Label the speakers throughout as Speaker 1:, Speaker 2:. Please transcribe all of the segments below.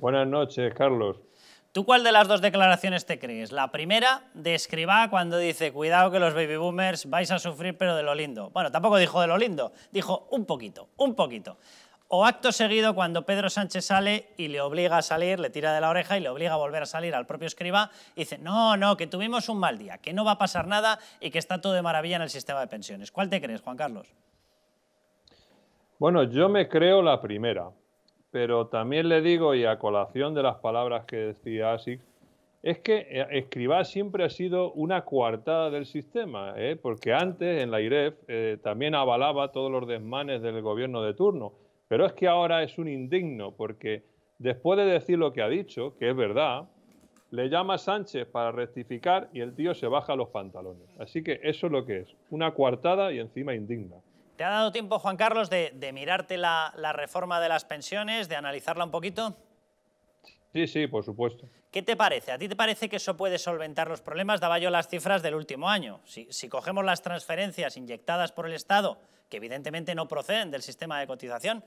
Speaker 1: Buenas noches, Carlos.
Speaker 2: ¿Tú cuál de las dos declaraciones te crees? La primera, de Escribá, cuando dice, cuidado que los baby boomers vais a sufrir, pero de lo lindo. Bueno, tampoco dijo de lo lindo, dijo un poquito, un poquito. O acto seguido, cuando Pedro Sánchez sale y le obliga a salir, le tira de la oreja y le obliga a volver a salir al propio Escribá, y dice, no, no, que tuvimos un mal día, que no va a pasar nada y que está todo de maravilla en el sistema de pensiones. ¿Cuál te crees, Juan Carlos?
Speaker 1: Bueno, yo me creo la primera pero también le digo, y a colación de las palabras que decía Asic, es que eh, Escribá siempre ha sido una coartada del sistema, ¿eh? porque antes en la IREF eh, también avalaba todos los desmanes del gobierno de turno, pero es que ahora es un indigno, porque después de decir lo que ha dicho, que es verdad, le llama Sánchez para rectificar y el tío se baja los pantalones. Así que eso es lo que es, una coartada y encima indigna.
Speaker 2: ¿Te ha dado tiempo, Juan Carlos, de, mirarte la, reforma de las pensiones, de analizarla un poquito?
Speaker 1: Sí, sí, por supuesto.
Speaker 2: ¿Qué te parece? ¿A ti te parece que eso puede solventar los problemas? Daba yo las cifras del último año. Si, si cogemos las transferencias inyectadas por el Estado, que evidentemente no proceden del sistema de cotización,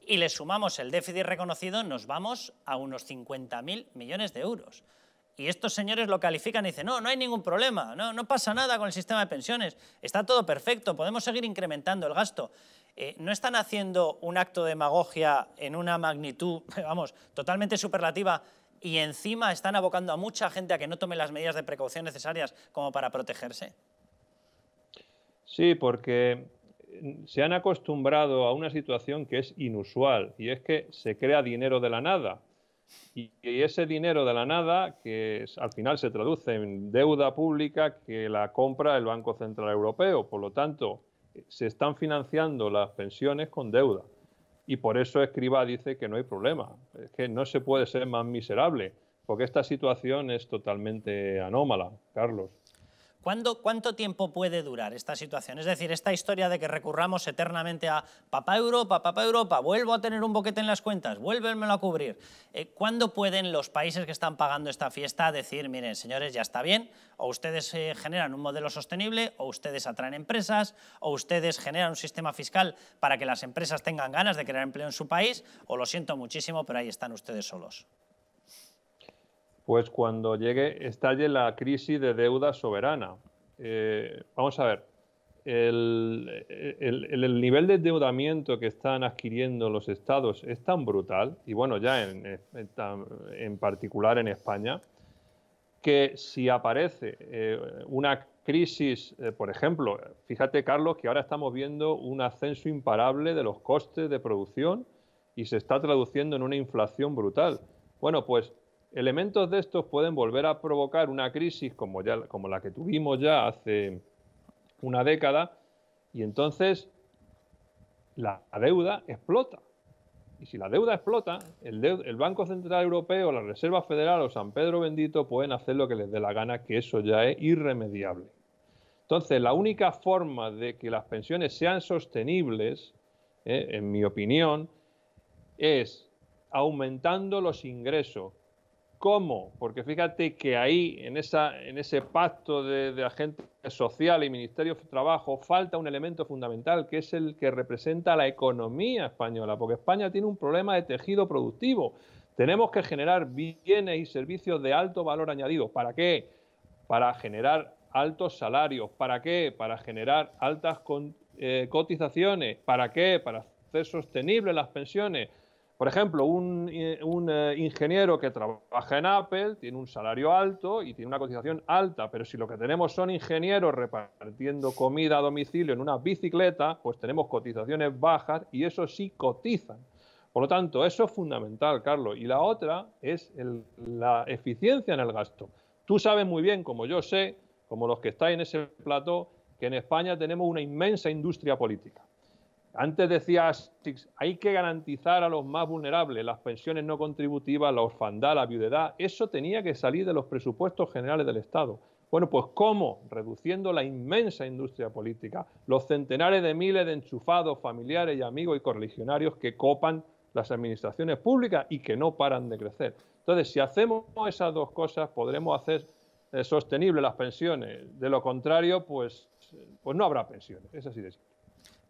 Speaker 2: y le sumamos el déficit reconocido, nos vamos a unos 50.000 millones de euros. Y estos señores lo califican y dicen, no, no hay ningún problema, no, pasa nada con el sistema de pensiones, está todo perfecto, podemos seguir incrementando el gasto. Eh, no están haciendo un acto de demagogia en una magnitud, vamos, totalmente superlativa y encima están abocando a mucha gente a que no tome las medidas de precaución necesarias como para protegerse.
Speaker 1: Sí, porque mm, se han acostumbrado a una situación que es inusual y es que se crea dinero de la nada. Y, ese dinero de la nada, que al final se traduce en deuda pública que la compra el Banco Central Europeo. Por lo tanto, se están financiando las pensiones con deuda. Y por eso Escriba dice que no hay problema, es que no se puede ser más miserable, porque esta situación es totalmente anómala, Carlos.
Speaker 2: ¿Cuánto tiempo puede durar esta situación? Es decir, esta historia de que recurramos eternamente a papá Europa, papá Europa, vuelvo a tener un boquete en las cuentas, vuélvemelo a cubrir. Eh, ¿Cuándo pueden los países que están pagando esta fiesta decir, miren, señores, ya está bien, o ustedes eh, generan un modelo sostenible, o ustedes atraen empresas, o ustedes generan un sistema fiscal para que las empresas tengan ganas de crear empleo en su país, o lo siento muchísimo, pero ahí están ustedes solos?
Speaker 1: Pues cuando llegue, estalle la crisis de deuda soberana. Eh, vamos a ver, el, nivel de endeudamiento que están adquiriendo los estados es tan brutal, y bueno, ya en, particular en España, que si aparece eh, una crisis, eh, por ejemplo, fíjate Carlos que ahora estamos viendo un ascenso imparable de los costes de producción y se está traduciendo en una inflación brutal. Bueno, pues Elementos de estos pueden volver a provocar una crisis como, como la que tuvimos ya hace una década y entonces la deuda explota. Y si la deuda explota, el, Banco Central Europeo, la Reserva Federal o San Pedro Bendito pueden hacer lo que les dé la gana, que eso ya es irremediable. Entonces, la única forma de que las pensiones sean sostenibles, eh, en mi opinión, es aumentando los ingresos ¿Cómo? Porque fíjate que ahí, en, ese pacto de, agentes social y Ministerio de Trabajo, falta un elemento fundamental que es el que representa la economía española, porque España tiene un problema de tejido productivo. Tenemos que generar bienes y servicios de alto valor añadido. ¿Para qué? Para generar altos salarios. ¿Para qué? Para generar altas eh, cotizaciones. ¿Para qué? Para hacer sostenibles las pensiones por ejemplo, un, eh, eh, ingeniero que trabaja en Apple tiene un salario alto y tiene una cotización alta, pero si lo que tenemos son ingenieros repartiendo comida a domicilio en una bicicleta, pues tenemos cotizaciones bajas y eso sí cotizan. Por lo tanto, eso es fundamental, Carlos. Y la otra es la eficiencia en el gasto. Tú sabes muy bien, como yo sé, como los que estáis en ese plató, que en España tenemos una inmensa industria política. Antes decías, hay que garantizar a los más vulnerables las pensiones no contributivas, la orfandad, la viudedad. Eso tenía que salir de los presupuestos generales del Estado. Bueno, pues ¿cómo? Reduciendo la inmensa industria política, los centenares de miles de enchufados familiares y amigos y correligionarios que copan las administraciones públicas y que no paran de crecer. Entonces, si hacemos esas dos cosas, podremos hacer eh, sostenibles las pensiones. De lo contrario, pues, pues no habrá pensiones. Es así de simple.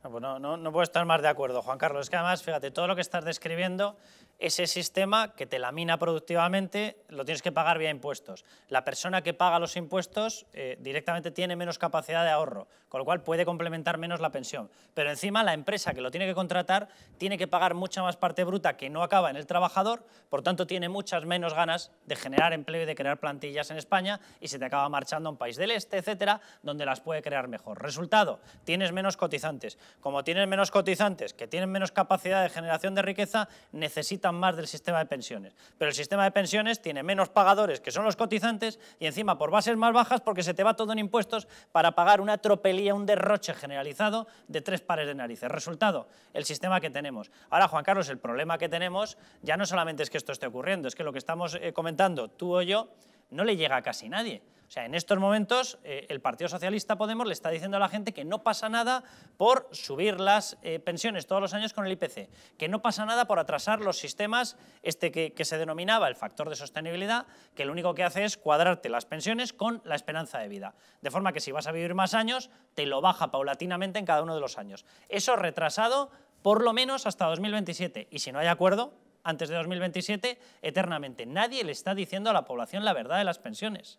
Speaker 2: Ah, pues no, puedo estar más de acuerdo, Juan Carlos. Es que además, fíjate, todo lo que estás describiendo ese sistema que te lamina productivamente lo tienes que pagar vía impuestos. La persona que paga los impuestos eh, directamente tiene menos capacidad de ahorro, con lo cual puede complementar menos la pensión. Pero encima la empresa que lo tiene que contratar tiene que pagar mucha más parte bruta que no acaba en el trabajador, por tanto tiene muchas menos ganas de generar empleo y de crear plantillas en España y se te acaba marchando a un país del este, etcétera, donde las puede crear mejor. Resultado, tienes menos cotizantes. Como tienes menos cotizantes que tienen menos capacidad de generación de riqueza, necesitas más del sistema de pensiones. Pero el sistema de pensiones tiene menos pagadores, que son los cotizantes, y encima por bases más bajas porque se te va todo en impuestos para pagar una tropelía, un derroche generalizado de tres pares de narices. Resultado, el sistema que tenemos. Ahora, Juan Carlos, el problema que tenemos ya no solamente es que esto esté ocurriendo, es que lo que estamos eh, comentando tú o yo no le llega a casi nadie en estos momentos eh, el Partido Socialista Podemos le está diciendo a la gente que no pasa nada por subir las eh, pensiones todos los años con el IPC, que no pasa nada por atrasar los sistemas este que, que, se denominaba el factor de sostenibilidad, que lo único que hace es cuadrarte las pensiones con la esperanza de vida. De forma que si vas a vivir más años, te lo baja paulatinamente en cada uno de los años. Eso retrasado por lo menos hasta 2027. Y si no hay acuerdo, antes de 2027, eternamente. Nadie le está diciendo a la población la verdad de las pensiones.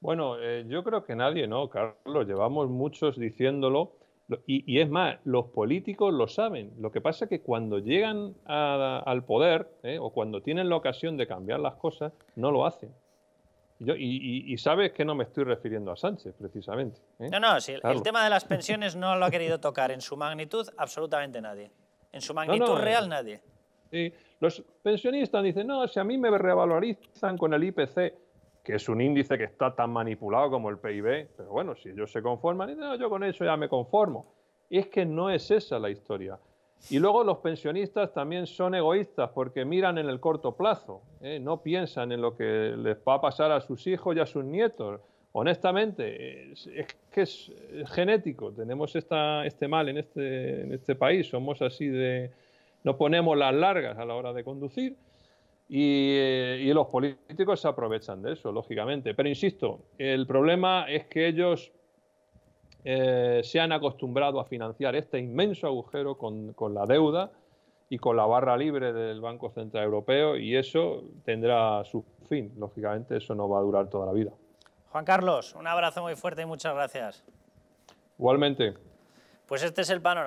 Speaker 1: Bueno, eh, yo creo que nadie, ¿no, Carlos? Llevamos muchos diciéndolo. Y, es más, los políticos lo saben. Lo que pasa es que cuando llegan al poder ¿eh? o cuando tienen la ocasión de cambiar las cosas, no lo hacen. y, sabes que no me estoy refiriendo a Sánchez, precisamente. ¿eh? No, no, el tema
Speaker 2: de las pensiones no lo ha querido tocar en su magnitud absolutamente nadie. En su magnitud real nadie.
Speaker 1: Sí, los pensionistas dicen, no, si a mí me revalorizan con el IPC, que es un índice que está tan manipulado como el PIB, pero bueno, si ellos se conforman, yo con eso ya me conformo. Y es que no es esa la historia. Y luego los pensionistas también son egoístas porque miran en el corto plazo, ¿eh? no piensan en lo que les va a pasar a sus hijos y a sus nietos. Honestamente, es, que es, genético, tenemos este mal en este, en este país, somos así de... no ponemos las largas a la hora de conducir eh, y, los políticos se aprovechan de eso, lógicamente. Pero insisto, el problema es que ellos eh, se han acostumbrado a financiar este inmenso agujero con, con, la deuda y con la barra libre del Banco Central Europeo y eso tendrá su fin. Lógicamente, eso no va a durar toda la vida.
Speaker 2: Juan Carlos, un abrazo muy fuerte y muchas gracias. Igualmente. Pues este es el panorama.